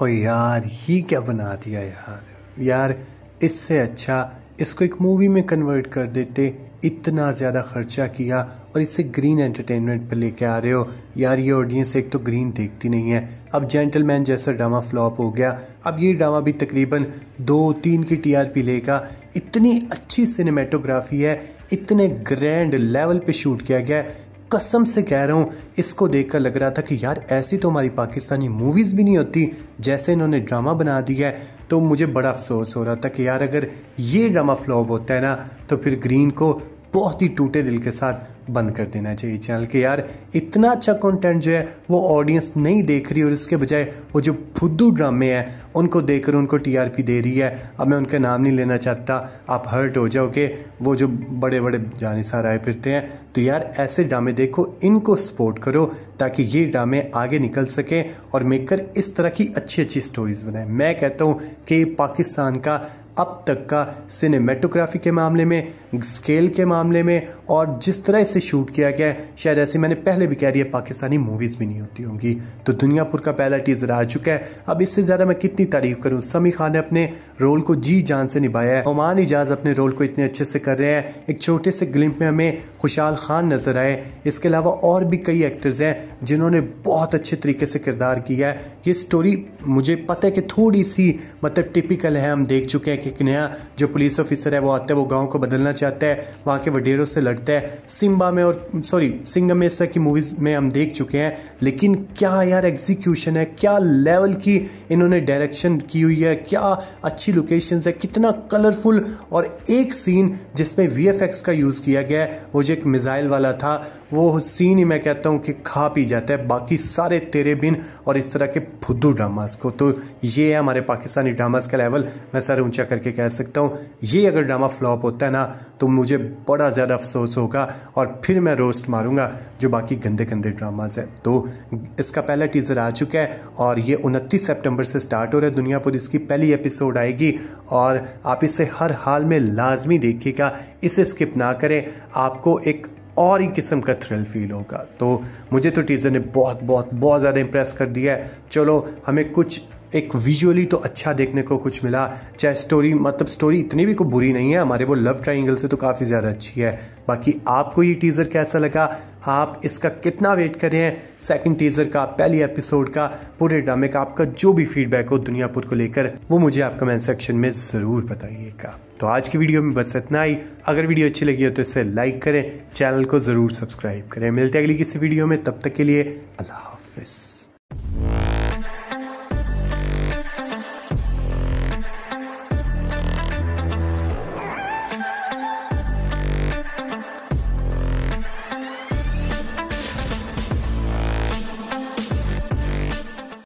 ओ यार ही क्या बना दिया यार यार इससे अच्छा इसको एक मूवी में कन्वर्ट कर देते इतना ज़्यादा खर्चा किया और इससे ग्रीन एंटरटेनमेंट पर लेके आ रहे हो यार ये ऑडियंस एक तो ग्रीन देखती नहीं है अब जेंटलमैन जैसा ड्रामा फ्लॉप हो गया अब ये ड्रामा भी तकरीबन दो तीन की टीआरपी लेगा इतनी अच्छी सिनेमेटोग्राफी है इतने ग्रैंड लेवल पे शूट किया गया है कसम से कह रहा हूँ इसको देखकर लग रहा था कि यार ऐसी तो हमारी पाकिस्तानी मूवीज़ भी नहीं होती जैसे इन्होंने ड्रामा बना दिया है तो मुझे बड़ा अफसोस हो रहा था कि यार अगर ये ड्रामा फ्लॉप होता है ना तो फिर ग्रीन को बहुत ही टूटे दिल के साथ बंद कर देना चाहिए चैनल के यार इतना अच्छा कंटेंट जो है वो ऑडियंस नहीं देख रही और इसके बजाय वो जो फुद्दू ड्रामे हैं उनको देख कर उनको टीआरपी दे रही है अब मैं उनका नाम नहीं लेना चाहता आप हर्ट हो जाओगे वो जो बड़े बड़े जानिसार आए फिरते हैं तो यार ऐसे ड्रामे देखो इनको सपोर्ट करो ताकि ये ड्रामे आगे निकल सकें और मेकर इस तरह की अच्छी अच्छी स्टोरीज़ बनाए मैं कहता हूँ कि पाकिस्तान का अब तक का सिनेमेटोग्राफी के मामले में स्केल के मामले में और जिस तरह इसे शूट किया गया है शायद ऐसी मैंने पहले भी कह रही है पाकिस्तानी मूवीज़ भी नहीं होती होंगी तो दुनियापुर का पहला टीज़र आ चुका है अब इससे ज़्यादा मैं कितनी तारीफ करूँ समी खान ने अपने रोल को जी जान से निभाया है ओमान एजाज अपने रोल को इतने अच्छे से कर रहे हैं एक छोटे से ग्लिम्प में हमें खुशहाल खान नज़र आए इसके अलावा और भी कई एक्टर्स हैं जिन्होंने बहुत अच्छे तरीके से किरदार किया है ये स्टोरी मुझे पता है कि थोड़ी सी मतलब टिपिकल है हम देख चुके हैं कि एक नया जो पुलिस ऑफिसर है वो आता है वो गांव को बदलना चाहता है वहाँ के वडेरों से लड़ता है सिम्बा में और सॉरी सिंगम में इस तरह की मूवीज़ में हम देख चुके हैं लेकिन क्या यार एग्जीक्यूशन है क्या लेवल की इन्होंने डायरेक्शन की हुई है क्या अच्छी लोकेशन है कितना कलरफुल और एक सीन जिसमें वी का यूज़ किया गया है वो जो एक मिज़ाइल वाला था वो सीन ही मैं कहता हूँ कि खा पी जाता है बाकी सारे तेरे बिन और इस तरह के फुद्दू ड्रामास को तो ये है हमारे पाकिस्तानी ड्रामास का लेवल मैं सर ऊंचा करके कह सकता हूँ ये अगर ड्रामा फ्लॉप होता है ना तो मुझे बड़ा ज़्यादा अफसोस होगा और फिर मैं रोस्ट मारूंगा जो बाकी गंदे गंदे ड्रामाज हैं तो इसका पहला टीज़र आ चुका है और ये उनतीस सेप्टेम्बर से स्टार्ट हो रहा है दुनिया पर इसकी पहली एपिसोड आएगी और आप इसे हर हाल में लाजमी देखिएगा इसे स्किप ना करें आपको एक और ही किस्म का थ्रिल फील होगा तो मुझे तो टीज़र ने बहुत बहुत बहुत ज़्यादा इम्प्रेस कर दिया है चलो हमें कुछ एक विजुअली तो अच्छा देखने को कुछ मिला चाहे स्टोरी मतलब स्टोरी इतनी भी कोई बुरी नहीं है हमारे वो लव ट्राइंगल से तो काफ़ी ज़्यादा अच्छी है बाकी आपको ये टीज़र कैसा लगा आप इसका कितना वेट कर रहे हैं सेकंड टीज़र का पहली एपिसोड का पूरे ड्रामे का आपका जो भी फीडबैक हो दुनियापुर को लेकर वो मुझे आप कमेंट सेक्शन में ज़रूर बताइएगा तो आज की वीडियो में बस इतना ही अगर वीडियो अच्छी लगी हो तो इसे लाइक करें चैनल को ज़रूर सब्सक्राइब करें मिलते हैं अगली किसी वीडियो में तब तक के लिए अल्लाह हाफिज़